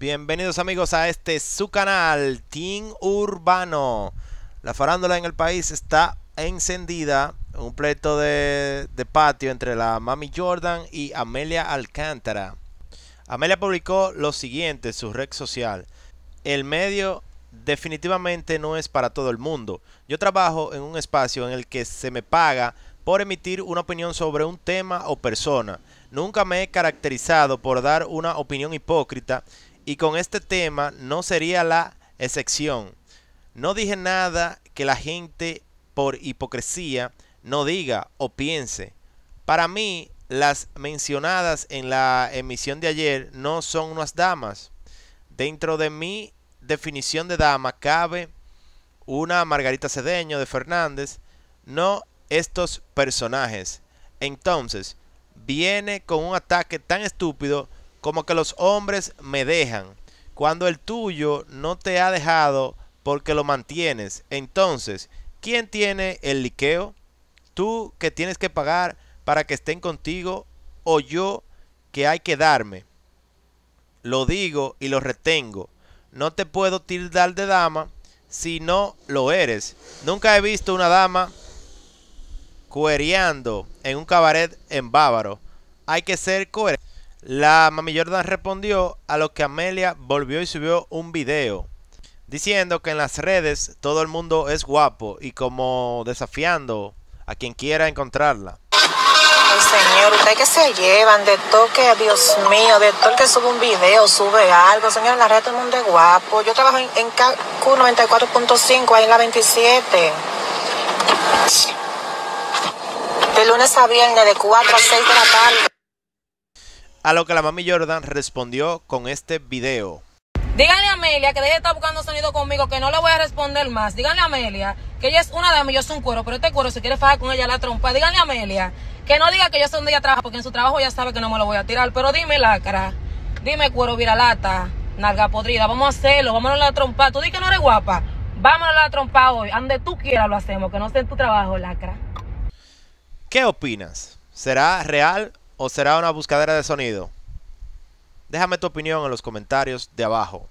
Bienvenidos amigos a este su canal, Team Urbano. La farándula en el país está encendida. Un pleito de, de patio entre la Mami Jordan y Amelia Alcántara. Amelia publicó lo siguiente en su red social. El medio definitivamente no es para todo el mundo. Yo trabajo en un espacio en el que se me paga por emitir una opinión sobre un tema o persona. Nunca me he caracterizado por dar una opinión hipócrita y con este tema no sería la excepción. No dije nada que la gente por hipocresía no diga o piense. Para mí, las mencionadas en la emisión de ayer no son unas damas. Dentro de mi definición de dama cabe una Margarita Cedeño de Fernández, no estos personajes. Entonces, viene con un ataque tan estúpido como que los hombres me dejan, cuando el tuyo no te ha dejado porque lo mantienes. Entonces, ¿quién tiene el liqueo? ¿Tú que tienes que pagar para que estén contigo o yo que hay que darme? Lo digo y lo retengo. No te puedo tildar de dama si no lo eres. Nunca he visto una dama cuereando en un cabaret en bávaro. Hay que ser coherente. La Mami Jordan respondió a lo que Amelia volvió y subió un video diciendo que en las redes todo el mundo es guapo y como desafiando a quien quiera encontrarla. señor, ustedes que se llevan de toque, Dios mío, de toque sube un video, sube algo. Señor, en la red todo el mundo es guapo. Yo trabajo en, KQ 945 ahí en la 27. De lunes a viernes, de 4 a 6 de la tarde a lo que la mami Jordan respondió con este video. Díganle a Amelia que deje de estar buscando sonido conmigo, que no le voy a responder más. Díganle a Amelia que ella es una dama y yo soy un cuero, pero este cuero si quiere fajar con ella la trompa. Díganle a Amelia que no diga que yo soy un día trabaja, porque en su trabajo ya sabe que no me lo voy a tirar. Pero dime lacra, dime cuero viralata, nalga podrida, vamos a hacerlo, vámonos a la trompa. Tú di que no eres guapa, vámonos a la trompa hoy, ande tú quieras lo hacemos, que no sea en tu trabajo, lacra. ¿Qué opinas? ¿Será real ¿O será una buscadera de sonido? Déjame tu opinión en los comentarios de abajo.